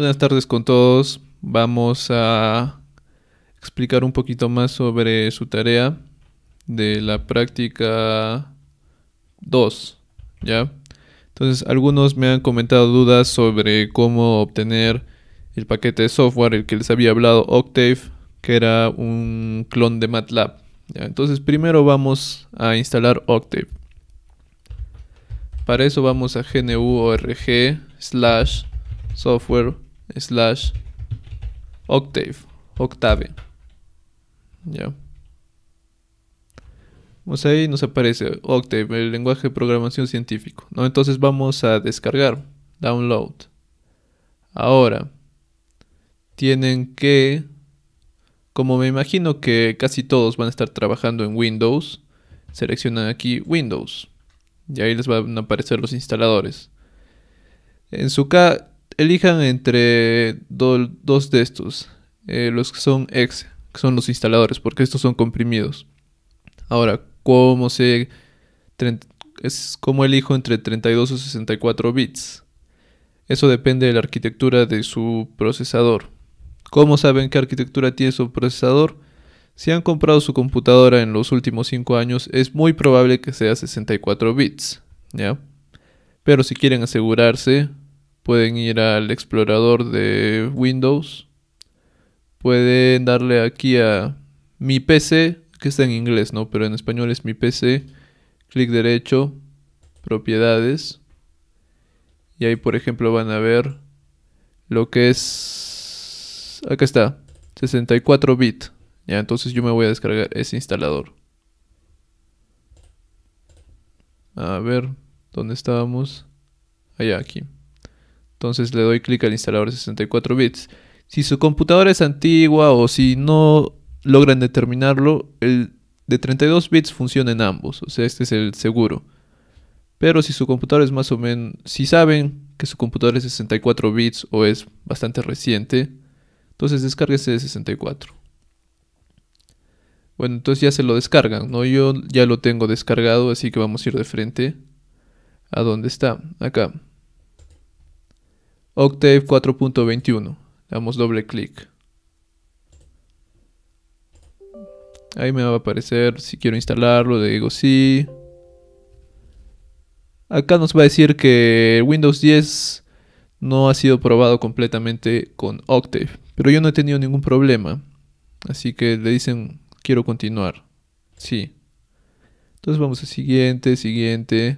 Buenas tardes con todos. Vamos a explicar un poquito más sobre su tarea de la práctica 2, ¿ya? Entonces, algunos me han comentado dudas sobre cómo obtener el paquete de software, el que les había hablado, Octave, que era un clon de MATLAB. Entonces, primero vamos a instalar Octave. Para eso vamos a gnu.org slash software slash octave, octave. Ya. Pues ahí nos aparece Octave, el lenguaje de programación científico. ¿no? Entonces vamos a descargar, download. Ahora, tienen que, como me imagino que casi todos van a estar trabajando en Windows, seleccionan aquí Windows. Y ahí les van a aparecer los instaladores. En su, ca elijan entre dos de estos, eh, los que son X, que son los instaladores, porque estos son comprimidos. Ahora, ¿cómo Es como elijo entre 32 o 64 bits. Eso depende de la arquitectura de su procesador. ¿Cómo saben qué arquitectura tiene su procesador? Si han comprado su computadora en los últimos 5 años, es muy probable que sea 64 bits, ¿ya? Pero si quieren asegurarse, pueden ir al explorador de Windows, pueden darle aquí a mi PC, que está en inglés, ¿no? Pero en español es mi PC, clic derecho, propiedades, y ahí por ejemplo van a ver lo que es, acá está, 64 bit, ya, entonces yo me voy a descargar ese instalador. A ver, ¿dónde estábamos? Allá, aquí. Entonces le doy clic al instalador de 64 bits. Si su computadora es antigua o si no logran determinarlo, el de 32 bits funciona en ambos, o sea, este es el seguro. Pero si su computadora es más o menos, si saben que su computadora es 64 bits o es bastante reciente, entonces descárguese de 64. Bueno, entonces ya se lo descargan, ¿no? Yo ya lo tengo descargado, así que vamos a ir de frente a donde está, acá. Octave 4.21. Damos doble clic. Ahí me va a aparecer si quiero instalarlo, le digo sí. Acá nos va a decir que Windows 10 no ha sido probado completamente con Octave, pero yo no he tenido ningún problema. Así que le dicen quiero continuar. Sí. Entonces vamos a siguiente, siguiente,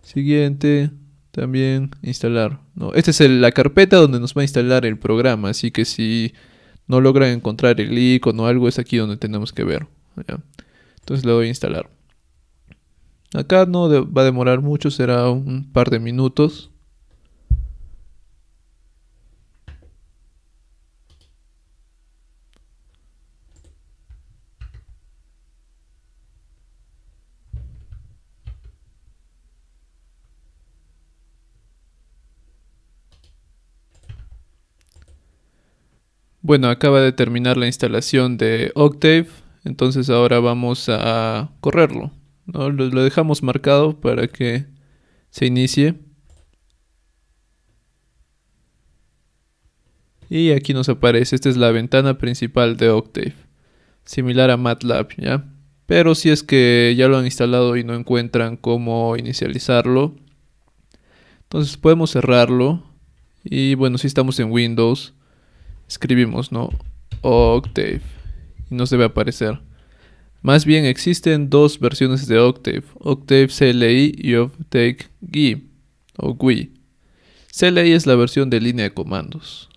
siguiente. También instalar. ¿no? Esta es la carpeta donde nos va a instalar el programa. Así que si no logran encontrar el icono o algo, es aquí donde tenemos que ver. Entonces le doy a instalar. Acá no va a demorar mucho, será un par de minutos. Bueno, acaba de terminar la instalación de Octave, entonces ahora vamos a correrlo. Lo, lo dejamos marcado para que se inicie. Y aquí nos aparece, esta es la ventana principal de Octave, similar a MATLAB, ¿ya? Pero si es que ya lo han instalado y no encuentran cómo inicializarlo, entonces podemos cerrarlo. Y bueno, si estamos en Windows, escribimos, ¿no? Octave. Y nos debe aparecer. Más bien existen dos versiones de Octave, Octave CLI y Octave GUI o GUI. CLI es la versión de línea de comandos.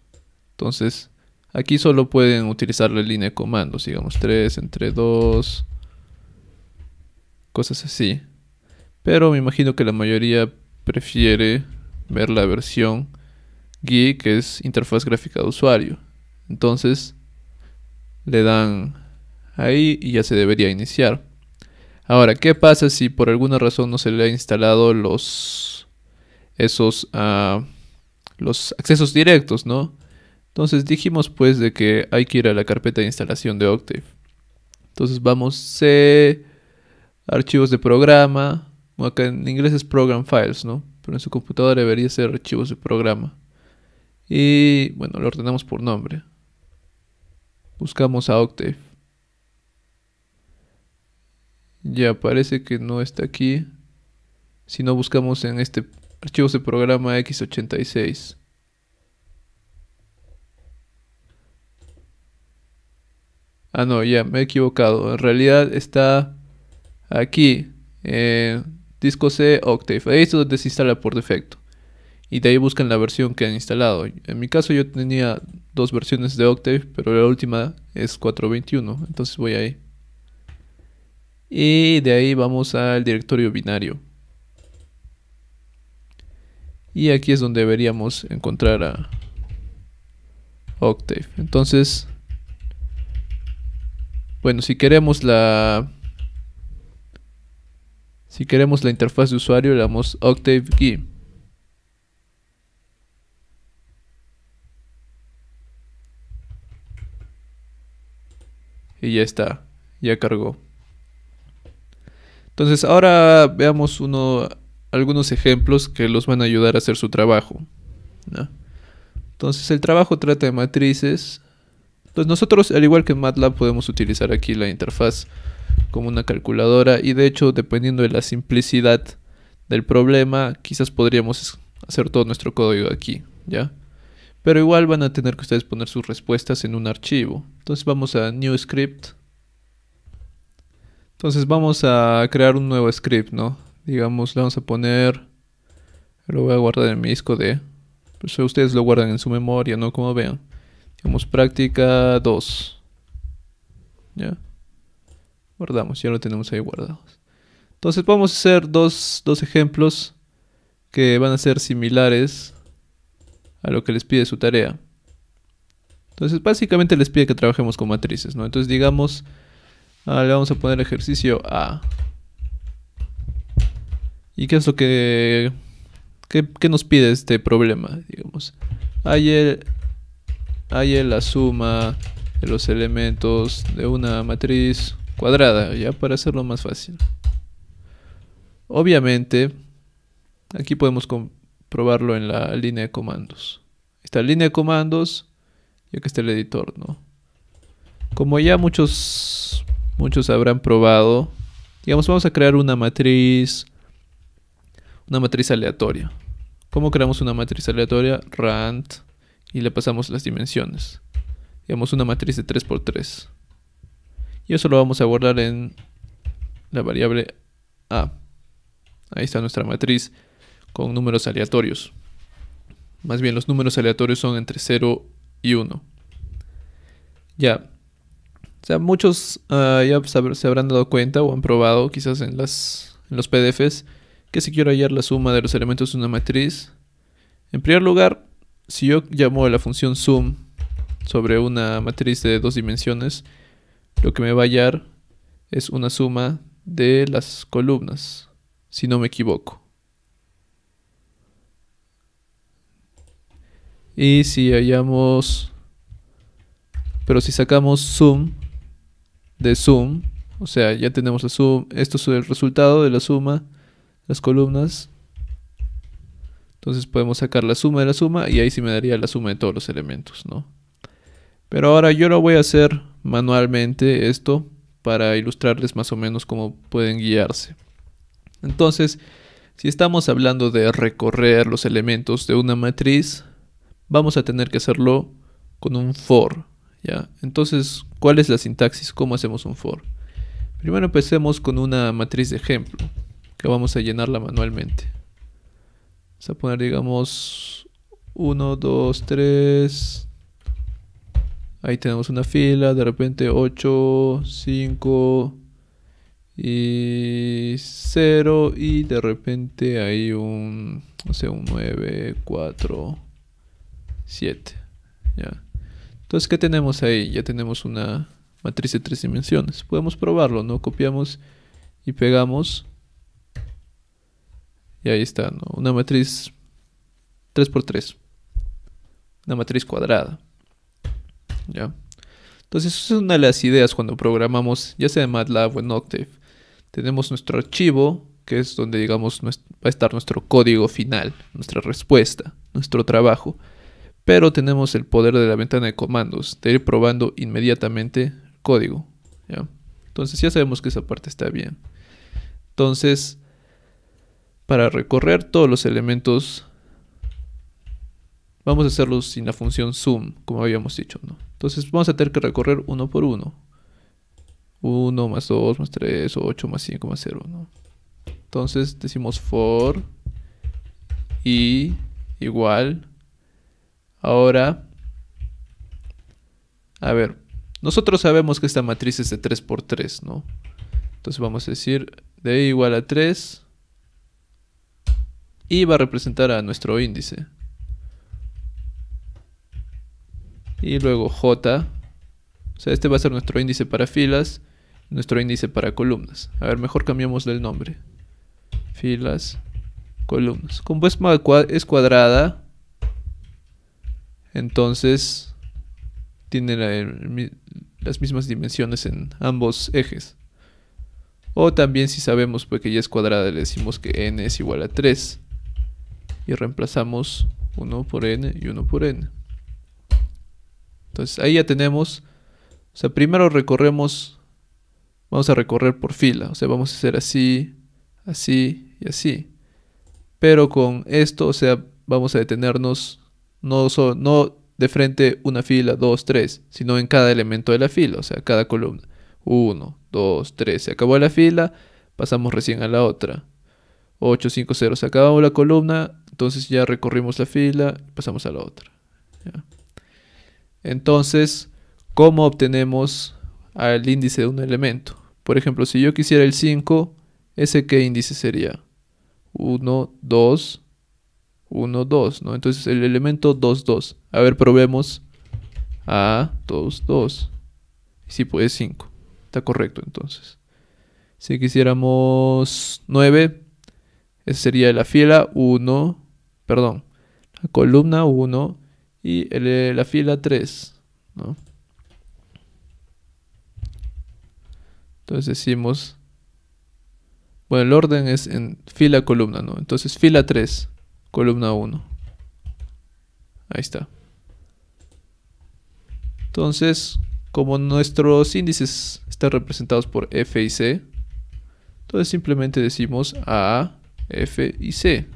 Entonces, aquí solo pueden utilizar la línea de comandos, digamos 3 entre 2, cosas así. Pero me imagino que la mayoría prefiere ver la versión GUI, que es interfaz gráfica de usuario. Entonces le dan ahí y ya se debería iniciar. Ahora, ¿qué pasa si por alguna razón no se le ha instalado los esos ah, los accesos directos, no? Entonces dijimos pues de que hay que ir a la carpeta de instalación de Octave. Entonces vamos C, archivos de programa, acá en inglés es program files, ¿no? Pero en su computadora debería ser archivos de programa. Y bueno, lo ordenamos por nombre. Buscamos a Octave. Ya parece que no está aquí. Si no buscamos en este archivo de programa x86. Ah, no, ya me he equivocado. En realidad está aquí. disco C Octave. Ahí se instala por defecto y de ahí buscan la versión que han instalado. En mi caso yo tenía dos versiones de Octave, pero la última es 421, entonces voy ahí. Y de ahí vamos al directorio binario. Y aquí es donde deberíamos encontrar a Octave. Entonces, bueno, si queremos la si queremos la interfaz de usuario le damos Octave gui Y ya está, ya cargó. Entonces ahora veamos uno, algunos ejemplos que los van a ayudar a hacer su trabajo. Entonces el trabajo trata de matrices. Entonces pues nosotros, al igual que MATLAB, podemos utilizar aquí la interfaz como una calculadora y de hecho, dependiendo de la simplicidad del problema, quizás podríamos hacer todo nuestro código aquí, ¿ya? Pero igual van a tener que ustedes poner sus respuestas en un archivo. Entonces vamos a New Script. Entonces vamos a crear un nuevo script, ¿no? Digamos, le vamos a poner... Lo voy a guardar en mi disco D. Pues ustedes lo guardan en su memoria, ¿no? Como vean. Digamos, práctica 2. ¿Ya? Guardamos, ya lo tenemos ahí guardado. Entonces vamos a hacer dos, dos ejemplos que van a ser similares a lo que les pide su tarea. Entonces, básicamente les pide que trabajemos con matrices, ¿no? Entonces, digamos, ah, le vamos a poner ejercicio A. ¿Y qué es lo que, qué, nos pide este problema, digamos? Ayer, hay la suma de los elementos de una matriz cuadrada, ya para hacerlo más fácil. Obviamente, aquí podemos probarlo en la línea de comandos. Esta línea de comandos, Y aquí está el editor, ¿no? Como ya muchos, muchos habrán probado, digamos, vamos a crear una matriz, una matriz aleatoria. ¿Cómo creamos una matriz aleatoria? Rand y le pasamos las dimensiones. Digamos, una matriz de 3x3. Y eso lo vamos a guardar en la variable A. Ahí está nuestra matriz con números aleatorios. Más bien, los números aleatorios son entre 0 y 1. Ya. O muchos ah, ya se habrán dado cuenta o han probado quizás en, en los PDFs que si quiero hallar la suma de los elementos de una matriz, en primer lugar, si yo llamo a la función sum sobre una matriz de dos dimensiones, lo que me va a hallar es una suma de las columnas, si no me equivoco. Y si hallamos... Pero si sacamos sum de sum, o sea, ya tenemos la sum, esto es el resultado de la suma, las columnas. Entonces podemos sacar la suma de la suma y ahí sí me daría la suma de todos los elementos, ¿no? Pero ahora yo lo voy a hacer manualmente esto para ilustrarles más o menos cómo pueden guiarse. Entonces, si estamos hablando de recorrer los elementos de una matriz, vamos a tener que hacerlo con un for. ¿ya? Entonces, ¿cuál es la sintaxis? ¿Cómo hacemos un for? Primero empecemos con una matriz de ejemplo, que vamos a llenarla manualmente. Vamos a poner, digamos, 1, 2, 3. Ahí tenemos una fila, de repente 8, 5 y 0 y de repente hay un, un 9, 4, 7. ¿ya? Entonces, ¿qué tenemos ahí? Ya tenemos una matriz de tres dimensiones. Podemos probarlo, ¿no? Copiamos y pegamos. Y ahí está, Una matriz 3x3. Una matriz cuadrada. ¿Ya? Entonces, esa es una de las ideas cuando programamos, ya sea en MATLAB o en Octave. Tenemos nuestro archivo, que es donde, digamos, va a estar nuestro código final, nuestra respuesta, nuestro trabajo pero tenemos el poder de la ventana de comandos de ir probando inmediatamente código. Entonces ya sabemos que esa parte está bien. Entonces, para recorrer todos los elementos, vamos a hacerlo sin la función zoom, como habíamos dicho. ¿no? Entonces vamos a tener que recorrer uno por uno. 1 más 2 más 3, 8 más 5 más 0. Entonces decimos for y igual Ahora, a ver, nosotros sabemos que esta matriz es de 3 por 3, ¿no? Entonces vamos a decir de igual a 3 y va a representar a nuestro índice. Y luego J, o sea, este va a ser nuestro índice para filas, nuestro índice para columnas. A ver, mejor cambiamos del nombre. Filas, columnas. Como es cuadrada, entonces, tiene las mismas dimensiones en ambos ejes. O también si sabemos pues, que ya es cuadrada, le decimos que n es igual a 3. Y reemplazamos 1 por n y 1 por n. Entonces ahí ya tenemos, o sea, primero recorremos, vamos a recorrer por fila, o sea, vamos a hacer así, así y así. Pero con esto, o sea, vamos a detenernos no, no de frente una fila, dos, tres, sino en cada elemento de la fila, o sea, cada columna. Uno, dos, tres, se acabó la fila, pasamos recién a la otra. 8, 5, 0, se acabó la columna, entonces ya recorrimos la fila, pasamos a la otra. Entonces, ¿cómo obtenemos al índice de un elemento? Por ejemplo, si yo quisiera el 5, ¿ese qué índice sería? 1, 2, 1, 2, ¿no? Entonces el elemento 2, 2. A ver, probemos a 2, 2. Y si puede 5. Está correcto entonces. Si quisiéramos 9, esa sería la fila 1, perdón, la columna 1 y eh, la fila 3, ¿no? Entonces decimos, bueno, el orden es en fila columna, ¿no? Entonces fila 3 columna 1. Ahí está. Entonces, como nuestros índices están representados por F y C, entonces simplemente decimos A, F y C.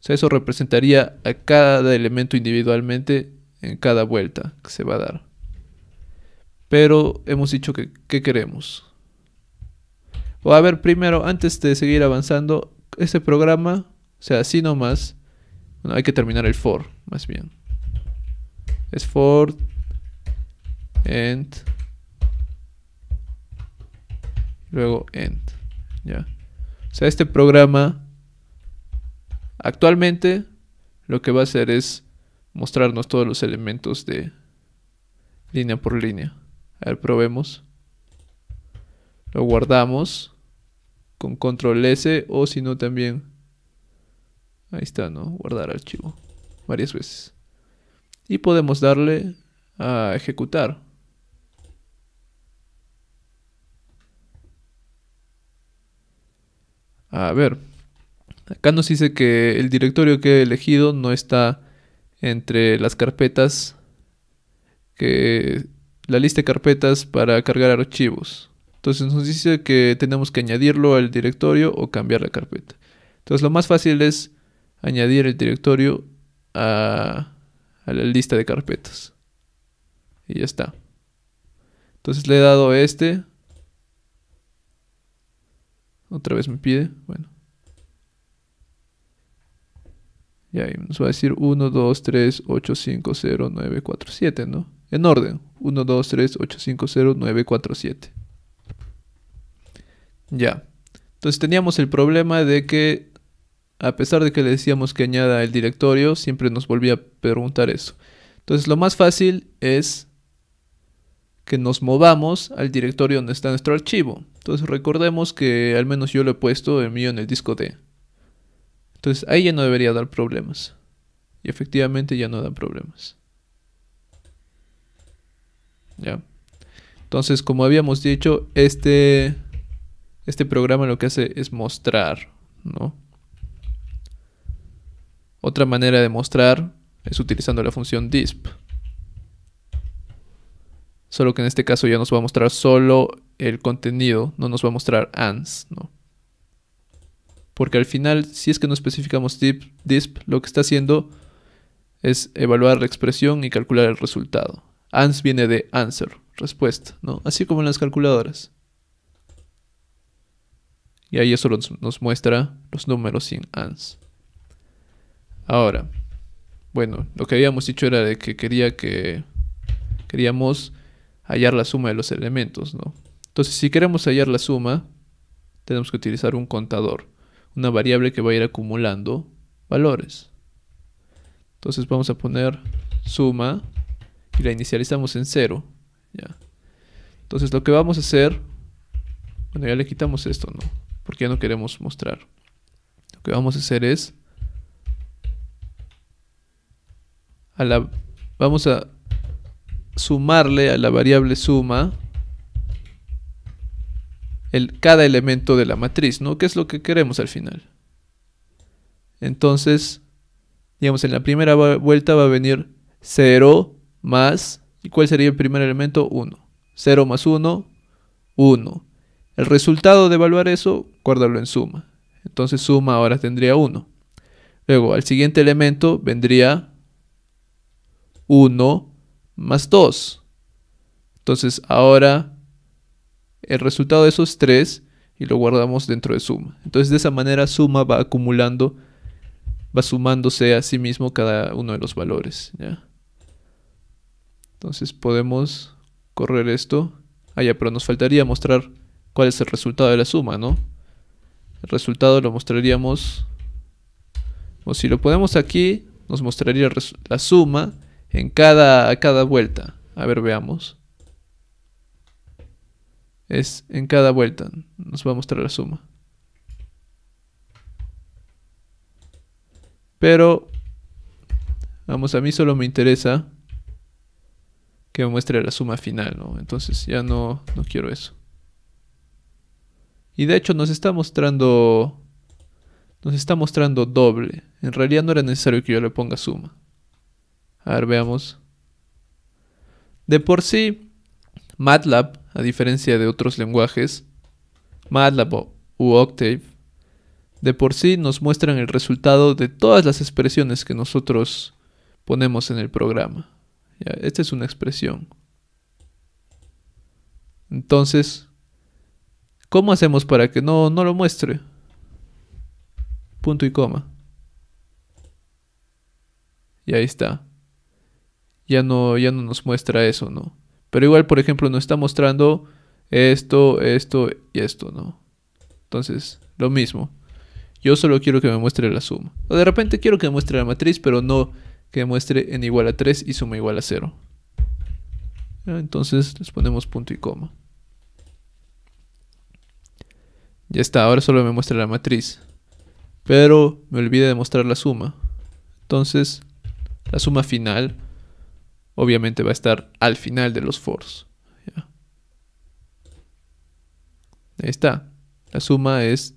O sea, eso representaría a cada elemento individualmente en cada vuelta que se va a dar. Pero hemos dicho que, ¿qué queremos? O a ver, primero, antes de seguir avanzando, este programa o sea, así nomás. Bueno, hay que terminar el for, más bien. Es for end. Luego end. Ya. O sea, este programa actualmente lo que va a hacer es mostrarnos todos los elementos de línea por línea. A ver, probemos. Lo guardamos con control S o si no también Ahí está, ¿no? Guardar archivo. Varias veces. Y podemos darle a ejecutar. A ver. Acá nos dice que el directorio que he elegido no está entre las carpetas que la lista de carpetas para cargar archivos. Entonces nos dice que tenemos que añadirlo al directorio o cambiar la carpeta. Entonces lo más fácil es añadir el directorio a, la lista de carpetas. Y ya está. Entonces le he dado este. Otra vez me pide. Bueno. Y ahí nos va a decir 1, 2, 3, 8, 5, 0, 9, 4, 7, ¿no? En orden. 1, 2, 3, 8, 5, 0, 9, 4, 7. Ya. Entonces teníamos el problema de que a pesar de que le decíamos que añada el directorio, siempre nos volvía a preguntar eso. Entonces lo más fácil es que nos movamos al directorio donde está nuestro archivo. Entonces recordemos que al menos yo lo he puesto en mío en el disco D. Entonces ahí ya no debería dar problemas. Y efectivamente ya no da problemas. ¿Ya? Entonces, como habíamos dicho, este, este programa lo que hace es mostrar, ¿no? Otra manera de mostrar es utilizando la función disp. Solo que en este caso ya nos va a mostrar solo el contenido, no nos va a mostrar ans, ¿no? Porque al final, si es que no especificamos disp, lo que está haciendo es evaluar la expresión y calcular el resultado. Ans viene de answer, respuesta, ¿no? Así como en las calculadoras. Y ahí eso nos muestra los números sin ans. Ahora, bueno, lo que habíamos dicho era de que quería que queríamos hallar la suma de los elementos, ¿no? Entonces, si queremos hallar la suma, tenemos que utilizar un contador, una variable que va a ir acumulando valores. Entonces vamos a poner suma y la inicializamos en cero, ¿ya? Entonces lo que vamos a hacer, bueno ya le quitamos esto, ¿no? Porque ya no queremos mostrar. Lo que vamos a hacer es vamos a sumarle a la variable suma el, cada elemento de la matriz, ¿no? ¿Qué es lo que queremos al final? Entonces, digamos, en la primera vuelta va a venir 0 más, ¿y cuál sería el primer elemento? 1. 0 más 1, 1. El resultado de evaluar eso, guárdalo en suma. Entonces suma ahora tendría 1. Luego, al siguiente elemento vendría 1 más 2. Entonces ahora el resultado de esos 3 y lo guardamos dentro de suma. Entonces de esa manera suma va acumulando, va sumándose a sí mismo cada uno de los valores. Entonces podemos correr esto. Ah, ya, pero nos faltaría mostrar cuál es el resultado de la suma, ¿no? El resultado lo mostraríamos... O si lo ponemos aquí, nos mostraría la suma en cada, cada vuelta. A ver, veamos. Es en cada vuelta. Nos va a mostrar la suma. Pero, vamos, a mí solo me interesa que me muestre la suma final, ¿no? Entonces ya no, no quiero eso. Y de hecho nos está mostrando nos está mostrando doble. En realidad no era necesario que yo le ponga suma. A ver, veamos. De por sí, MATLAB, a diferencia de otros lenguajes, MATLAB u Octave, de por sí nos muestran el resultado de todas las expresiones que nosotros ponemos en el programa. esta es una expresión. Entonces, ¿cómo hacemos para que no, no lo muestre? Punto y coma. Y ahí está ya no, ya no nos muestra eso, ¿no? Pero igual, por ejemplo, nos está mostrando esto, esto y esto, ¿no? Entonces, lo mismo. Yo solo quiero que me muestre la suma. de repente quiero que me muestre la matriz, pero no que me muestre en igual a 3 y suma igual a 0. Ah, entonces les ponemos punto y coma. Ya está, ahora solo me muestra la matriz. Pero me olvidé de mostrar la suma. Entonces, la suma final obviamente va a estar al final de los foros Ahí está. La suma es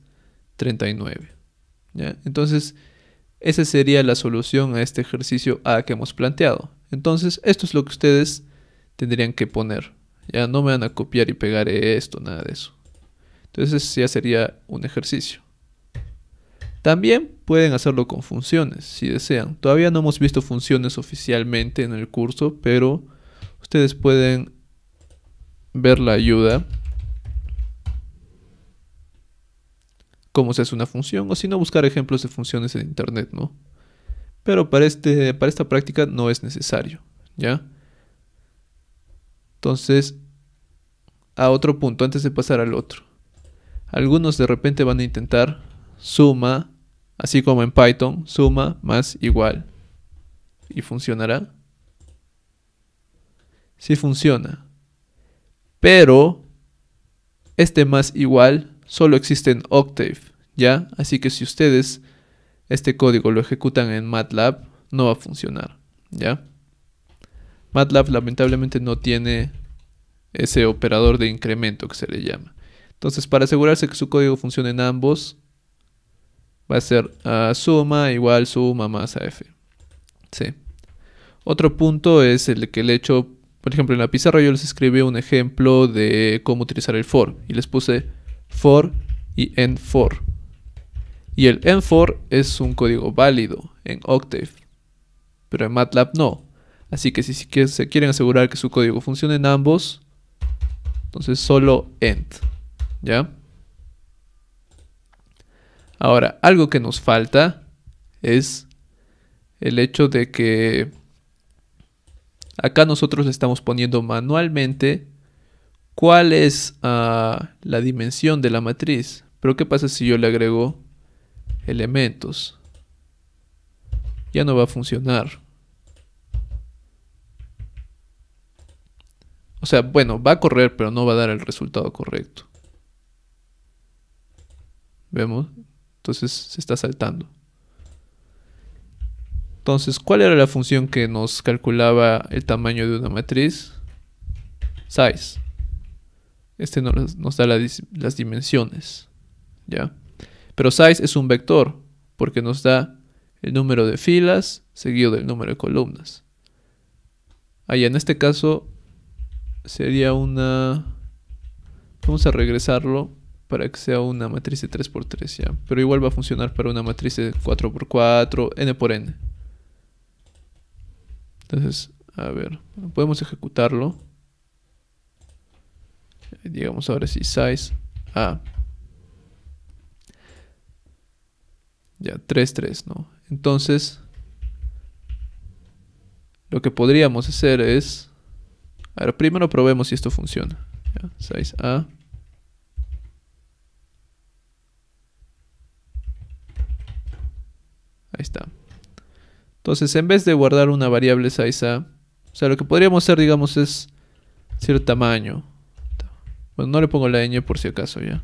39. Entonces, esa sería la solución a este ejercicio A que hemos planteado. Entonces, esto es lo que ustedes tendrían que poner. Ya no me van a copiar y pegar esto, nada de eso. Entonces, ya sería un ejercicio. También Pueden hacerlo con funciones, si desean. Todavía no hemos visto funciones oficialmente en el curso, pero ustedes pueden ver la ayuda. Cómo se hace una función, o si no, buscar ejemplos de funciones en internet, ¿no? Pero para, este, para esta práctica no es necesario, ¿ya? Entonces, a otro punto, antes de pasar al otro. Algunos de repente van a intentar suma Así como en Python, suma más igual. ¿Y funcionará? Sí funciona. Pero este más igual solo existe en Octave, ¿ya? Así que si ustedes este código lo ejecutan en MATLAB, no va a funcionar, ¿ya? MATLAB lamentablemente no tiene ese operador de incremento que se le llama. Entonces, para asegurarse que su código funcione en ambos, va a ser ah, suma igual suma más a f. Otro punto es el que le he hecho, por ejemplo, en la pizarra yo les escribí un ejemplo de cómo utilizar el for y les puse for y end for. Y el end for es un código válido en Octave, pero en MATLAB no. Así que si se quieren asegurar que su código funcione en ambos, entonces solo end, ¿ya? Ahora, algo que nos falta es el hecho de que acá nosotros le estamos poniendo manualmente cuál es ah, la dimensión de la matriz. Pero ¿qué pasa si yo le agrego elementos? Ya no va a funcionar. O sea, bueno, va a correr, pero no va a dar el resultado correcto. ¿Vemos? Entonces se está saltando. Entonces, ¿cuál era la función que nos calculaba el tamaño de una matriz? Size. Este nos, nos da las dimensiones. ¿Ya? Pero size es un vector porque nos da el número de filas seguido del número de columnas. Ahí en este caso sería una... Vamos a regresarlo para que sea una matriz de 3x3, ¿ya? Pero igual va a funcionar para una matriz de 4x4, n por n. Entonces, a ver, podemos ejecutarlo. Digamos ahora sí, size a. Ya, 3, 3, ¿no? Entonces, lo que podríamos hacer es... A ver, primero probemos si esto funciona. size a. Ahí está. Entonces, en vez de guardar una variable size a, o sea, lo que podríamos hacer, digamos, es decir, tamaño. Bueno, no le pongo la ñ por si acaso ya.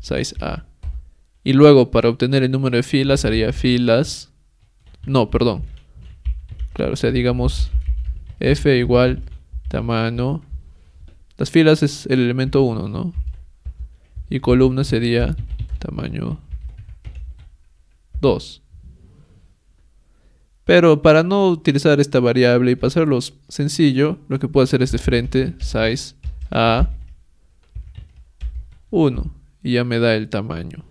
Size a. Y luego, para obtener el número de filas, haría filas. No, perdón. Claro, o sea, digamos f igual tamaño. Las filas es el elemento 1, ¿no? Y columna sería tamaño 2. Pero para no utilizar esta variable y pasarlo sencillo, lo que puedo hacer es de frente size a 1 y ya me da el tamaño.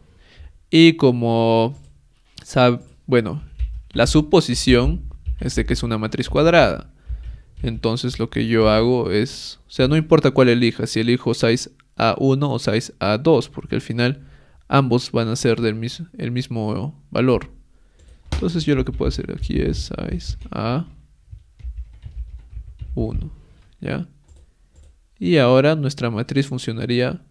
Y como bueno, la suposición es de que es una matriz cuadrada. Entonces lo que yo hago es, o sea, no importa cuál elija, si elijo size A1 o size A2, porque al final ambos van a ser del mismo el mismo valor. Entonces yo lo que puedo hacer aquí es size a 1. ¿Ya? Y ahora nuestra matriz funcionaría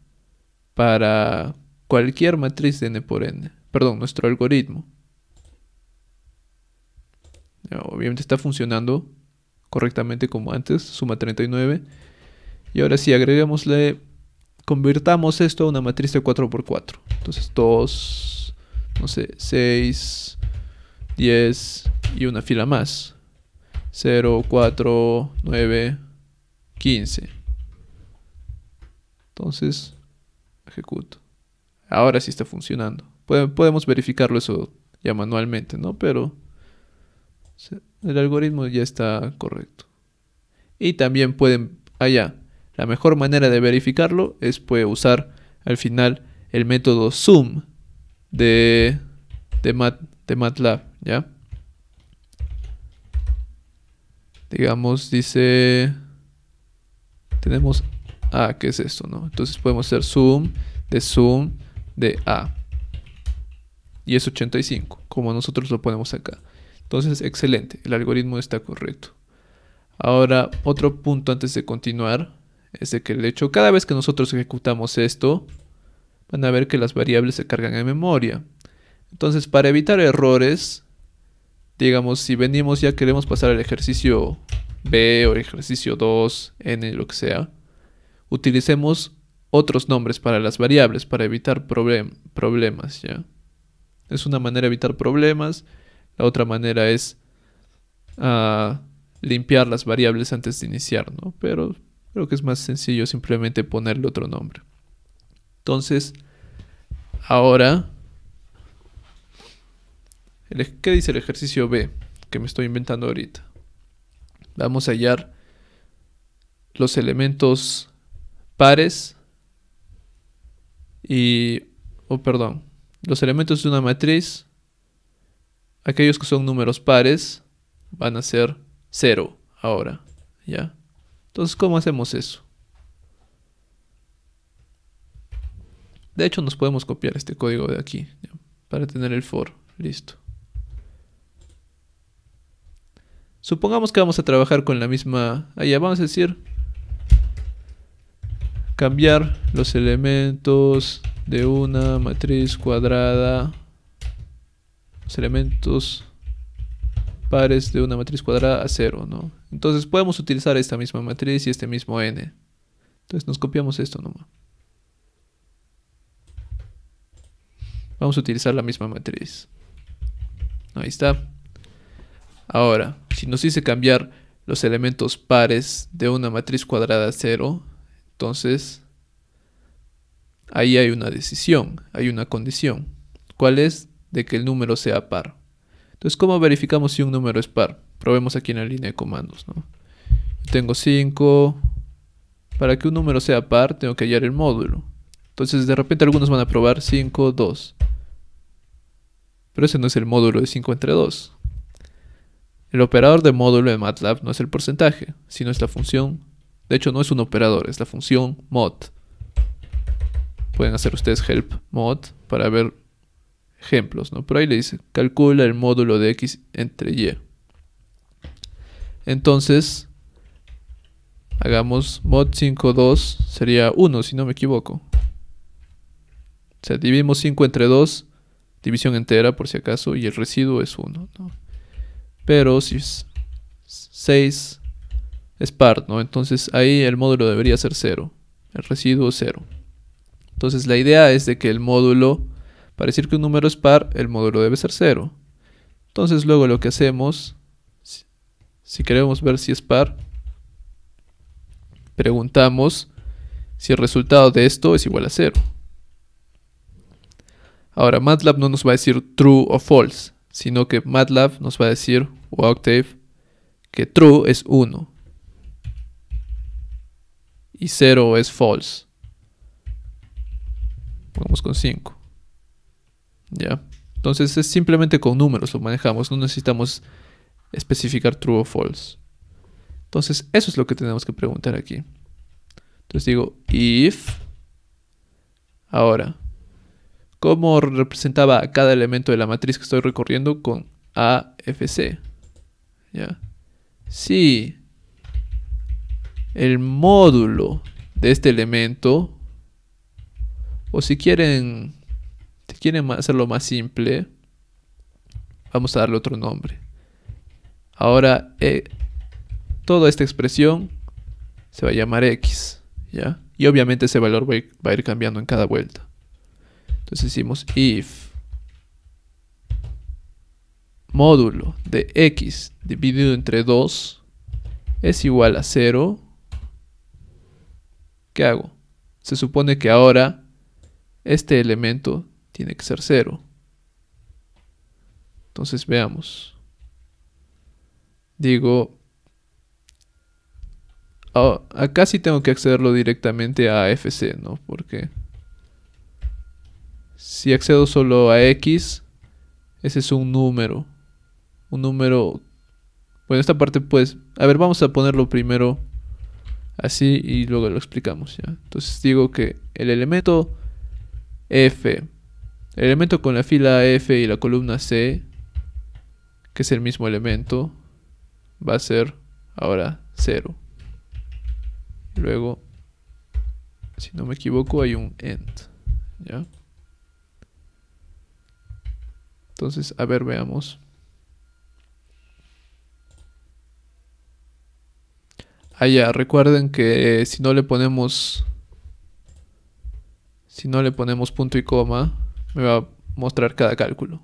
para cualquier matriz de n por n. Perdón, nuestro algoritmo. obviamente está funcionando correctamente como antes, suma 39. Y ahora si agreguémosle, convirtamos esto a una matriz de 4 por 4 Entonces 2, no sé, 6, 10 y una fila más. 0, 4, 9, 15. Entonces, ejecuto. Ahora sí está funcionando. Podemos verificarlo eso ya manualmente, ¿no? Pero el algoritmo ya está correcto. Y también pueden, allá, ah, la mejor manera de verificarlo es usar al final el método zoom de, de MATLAB. ¿ya? Digamos, dice... Tenemos A, que es esto, ¿no? Entonces podemos hacer zoom de zoom de A. Y es 85, como nosotros lo ponemos acá. Entonces, excelente, el algoritmo está correcto. Ahora, otro punto antes de continuar es de que, de hecho, cada vez que nosotros ejecutamos esto, van a ver que las variables se cargan en memoria. Entonces, para evitar errores, digamos, si venimos ya queremos pasar al ejercicio B o ejercicio 2, N, lo que sea, utilicemos otros nombres para las variables para evitar problemas, ¿ya? Es una manera de evitar problemas, la otra manera es ah, limpiar las variables antes de iniciar, ¿no? Pero creo que es más sencillo simplemente ponerle otro nombre. Entonces, ahora ¿Qué dice el ejercicio B que me estoy inventando ahorita? Vamos a hallar los elementos pares y... Oh, perdón. Los elementos de una matriz, aquellos que son números pares, van a ser 0 ahora. ¿Ya? Entonces, ¿cómo hacemos eso? De hecho, nos podemos copiar este código de aquí, para tener el for. Listo. Supongamos que vamos a trabajar con la misma... Allá ah, vamos a decir... Cambiar los elementos de una matriz cuadrada. Los elementos pares de una matriz cuadrada a cero, ¿no? Entonces podemos utilizar esta misma matriz y este mismo n. Entonces nos copiamos esto nomás. Vamos a utilizar la misma matriz. Ahí está. Ahora, si nos dice cambiar los elementos pares de una matriz cuadrada a cero, entonces ahí hay una decisión, hay una condición. ¿Cuál es? De que el número sea par. Entonces, ¿cómo verificamos si un número es par? Probemos aquí en la línea de comandos. Tengo 5. Para que un número sea par, tengo que hallar el módulo. Entonces, de repente algunos van a probar 5, 2. Pero ese no es el módulo de 5 entre 2. El operador de módulo de MATLAB no es el porcentaje, sino es la función. De hecho, no es un operador, es la función mod. Pueden hacer ustedes help mod para ver ejemplos, ¿no? Pero ahí le dice, calcula el módulo de x entre y. Entonces, hagamos mod 5, 2, sería 1, si no me equivoco. O sea, dividimos 5 entre 2, división entera por si acaso, y el residuo es 1. ¿no? Pero si es 6 es par, ¿no? Entonces ahí el módulo debería ser 0. El residuo 0. Entonces la idea es de que el módulo, para decir que un número es par, el módulo debe ser 0. Entonces luego lo que hacemos, si queremos ver si es par, preguntamos si el resultado de esto es igual a 0. Ahora MATLAB no nos va a decir true o false, sino que MATLAB nos va a decir, o Octave, que true es 1 y 0 es false. Vamos con 5. ¿Ya? Entonces es simplemente con números lo manejamos, no necesitamos especificar true o false. Entonces eso es lo que tenemos que preguntar aquí. Entonces digo if. Ahora, cómo representaba cada elemento de la matriz que estoy recorriendo con AFC. ¿Ya? Si el módulo de este elemento, o si quieren, si quieren hacerlo más simple, vamos a darle otro nombre. Ahora, eh, toda esta expresión se va a llamar X, ¿ya? Y obviamente ese valor va a ir cambiando en cada vuelta. Entonces decimos... if módulo de x dividido entre 2 es igual a 0, ¿qué hago? Se supone que ahora este elemento tiene que ser 0. Entonces veamos. Digo, ah, acá sí tengo que accederlo directamente a fc, ¿no? Porque... Si accedo solo a X, ese es un número. Un número... Bueno, esta parte pues... A ver, vamos a ponerlo primero así y luego lo explicamos. ¿ya? Entonces digo que el elemento F, el elemento con la fila F y la columna C, que es el mismo elemento, va a ser ahora 0. Luego, si no me equivoco, hay un end. ¿ya? Entonces, a ver, veamos. Ah, ya, recuerden que si no le ponemos... Si no le ponemos punto y coma, me va a mostrar cada cálculo.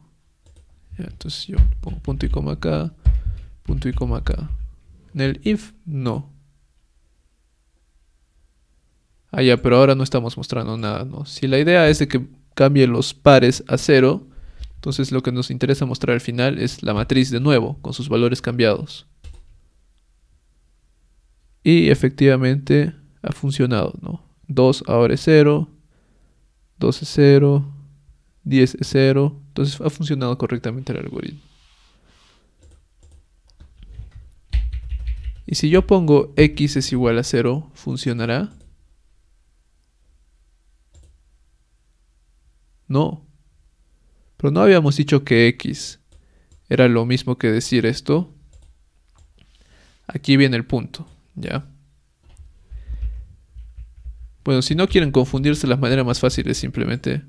entonces yo pongo punto y coma acá, punto y coma acá. En el if, no. Ah, ya, pero ahora no estamos mostrando nada, ¿no? Si la idea es de que cambie los pares a cero, entonces lo que nos interesa mostrar al final es la matriz de nuevo, con sus valores cambiados. Y efectivamente ha funcionado, ¿no? 2 ahora es 0, 2 es 0, 10 es 0. Entonces ha funcionado correctamente el algoritmo. Y si yo pongo x es igual a 0, ¿funcionará? No, pero no habíamos dicho que x era lo mismo que decir esto. Aquí viene el punto, ¿ya? Bueno, si no quieren confundirse, la manera más fácil es simplemente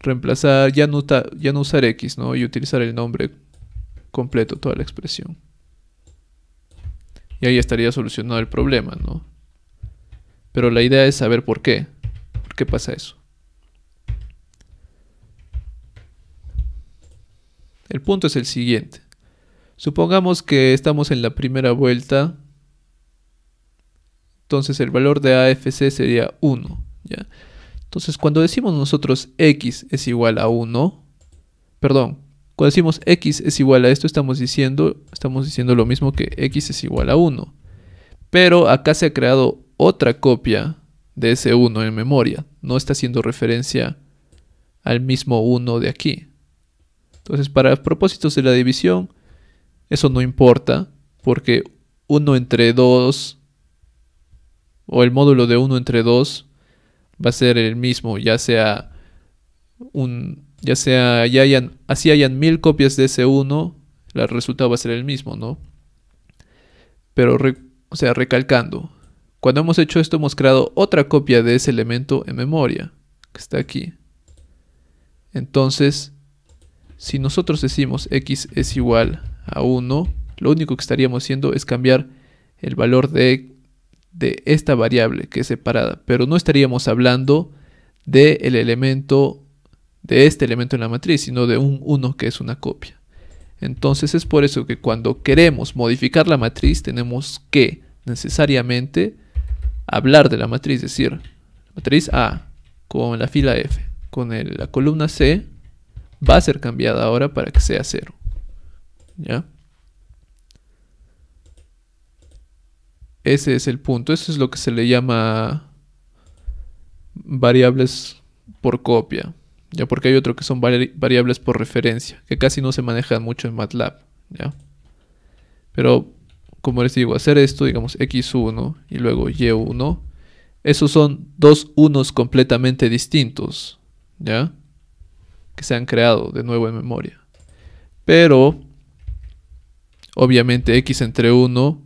reemplazar, ya no, ya no usar x, ¿no? Y utilizar el nombre completo, toda la expresión. Y ahí estaría solucionado el problema, ¿no? Pero la idea es saber por qué. ¿Por qué pasa eso? El punto es el siguiente. Supongamos que estamos en la primera vuelta. Entonces el valor de AFC sería 1. ¿ya? Entonces cuando decimos nosotros X es igual a 1. Perdón. Cuando decimos X es igual a esto estamos diciendo, estamos diciendo lo mismo que X es igual a 1. Pero acá se ha creado otra copia de ese 1 en memoria. No está haciendo referencia al mismo 1 de aquí. Entonces, para propósitos de la división, eso no importa, porque 1 entre 2 o el módulo de 1 entre 2 va a ser el mismo, ya sea un ya sea ya hayan así hayan mil copias de ese 1, el resultado va a ser el mismo, ¿no? Pero o sea, recalcando, cuando hemos hecho esto hemos creado otra copia de ese elemento en memoria, que está aquí. Entonces, si nosotros decimos x es igual a 1, lo único que estaríamos haciendo es cambiar el valor de, de esta variable que es separada, pero no estaríamos hablando del de elemento de este elemento en la matriz, sino de un 1 que es una copia. Entonces es por eso que cuando queremos modificar la matriz tenemos que necesariamente hablar de la matriz, es decir, matriz A con la fila F, con la columna C va a ser cambiada ahora para que sea cero, ¿Ya? Ese es el punto. Eso es lo que se le llama variables por copia. Ya porque hay otro que son variables por referencia, que casi no se manejan mucho en MATLAB. ¿ya? Pero, como les digo, hacer esto, digamos x1 y luego y1, esos son dos unos completamente distintos. ¿Ya? que se han creado de nuevo en memoria. Pero, obviamente, x entre 1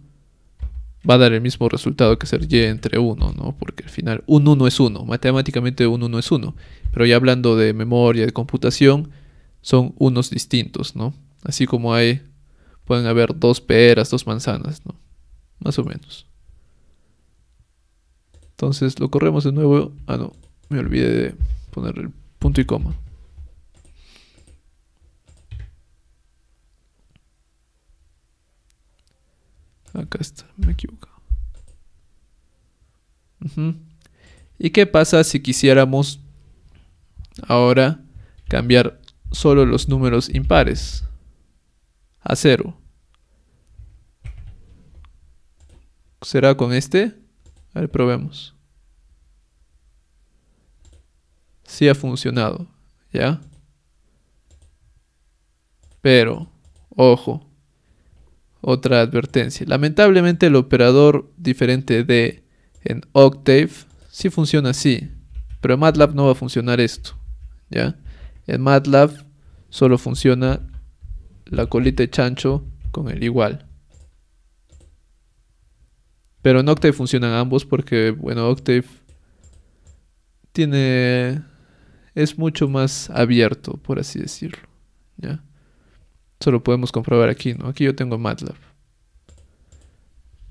va a dar el mismo resultado que ser y entre 1, ¿no? Porque al final un 1 es 1, matemáticamente un 1 es 1, pero ya hablando de memoria, de computación, son unos distintos, ¿no? Así como hay, pueden haber dos peras, dos manzanas, ¿no? Más o menos. Entonces lo corremos de nuevo. Ah, no, me olvidé de poner el punto y coma. Acá está, me equivoco. equivocado ¿Y qué pasa si quisiéramos ahora cambiar solo los números impares a cero? ¿Será con este? A ver, probemos. Sí ha funcionado, ¿ya? Pero, ojo, otra advertencia. Lamentablemente el operador diferente de en Octave sí funciona así, pero en MATLAB no va a funcionar esto, ¿ya? En MATLAB solo funciona la colita de chancho con el igual. Pero en Octave funcionan ambos porque, bueno, Octave tiene... es mucho más abierto, por así decirlo, ¿ya? Eso lo podemos comprobar aquí, ¿no? Aquí yo tengo MATLAB.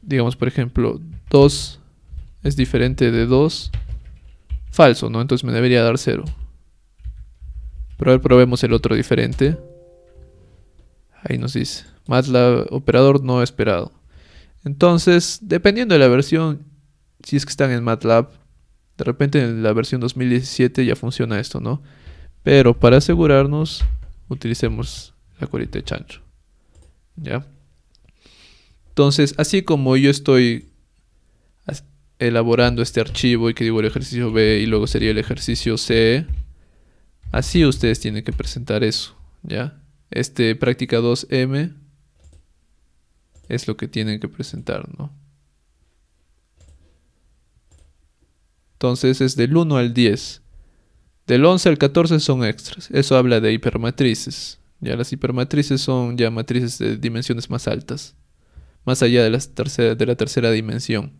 Digamos, por ejemplo, 2 es diferente de 2. Falso, ¿no? Entonces me debería dar 0. Pero probemos el otro diferente. Ahí nos dice, MATLAB operador no esperado. Entonces, dependiendo de la versión, si es que están en MATLAB, de repente en la versión 2017 ya funciona esto, ¿no? Pero para asegurarnos, utilicemos la colita de chancho. ¿Ya? Entonces, así como yo estoy elaborando este archivo y que digo el ejercicio B y luego sería el ejercicio C, así ustedes tienen que presentar eso, ¿ya? Este práctica 2M es lo que tienen que presentar, ¿no? Entonces es del 1 al 10. Del 11 al 14 son extras. Eso habla de hipermatrices. Ya las hipermatrices son ya matrices de dimensiones más altas, más allá de, tercera, de la tercera dimensión.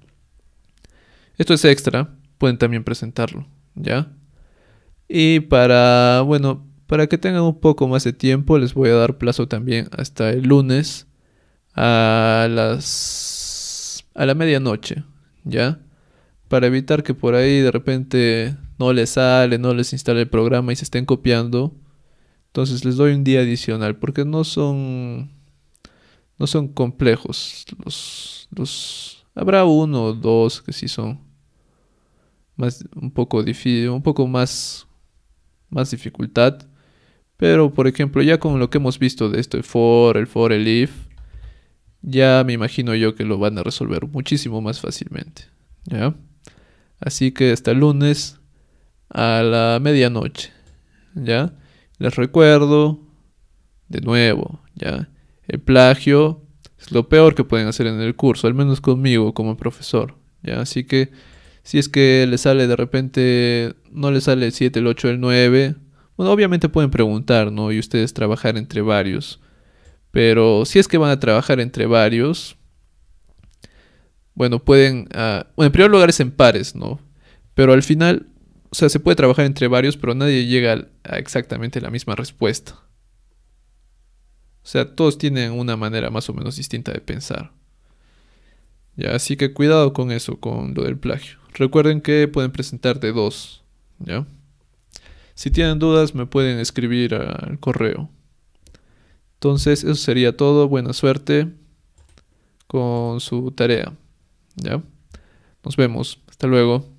Esto es extra, pueden también presentarlo, ¿ya? Y para, bueno, para que tengan un poco más de tiempo, les voy a dar plazo también hasta el lunes a las a la medianoche, ¿ya? Para evitar que por ahí de repente no les sale, no les instale el programa y se estén copiando entonces les doy un día adicional porque no son, no son complejos. Los, los, habrá uno o dos que sí son más, un poco difícil, un poco más, más dificultad. Pero por ejemplo, ya con lo que hemos visto de esto, el for, el for, el if, ya me imagino yo que lo van a resolver muchísimo más fácilmente. ¿ya? Así que hasta lunes a la medianoche. ¿Ya? Les recuerdo, de nuevo, ya, el plagio es lo peor que pueden hacer en el curso, al menos conmigo como profesor, ya, así que si es que les sale de repente, no les sale el 7, el 8, el 9, bueno, obviamente pueden preguntar, ¿no? Y ustedes trabajar entre varios, pero si es que van a trabajar entre varios, bueno, pueden, ah, en primer lugar es en pares, ¿no? Pero al final o sea, se puede trabajar entre varios, pero nadie llega a exactamente la misma respuesta. O sea, todos tienen una manera más o menos distinta de pensar. Ya, así que cuidado con eso, con lo del plagio. Recuerden que pueden presentar de dos, ¿ya? Si tienen dudas me pueden escribir al correo. Entonces, eso sería todo. Buena suerte con su tarea, ¿ya? Nos vemos. Hasta luego.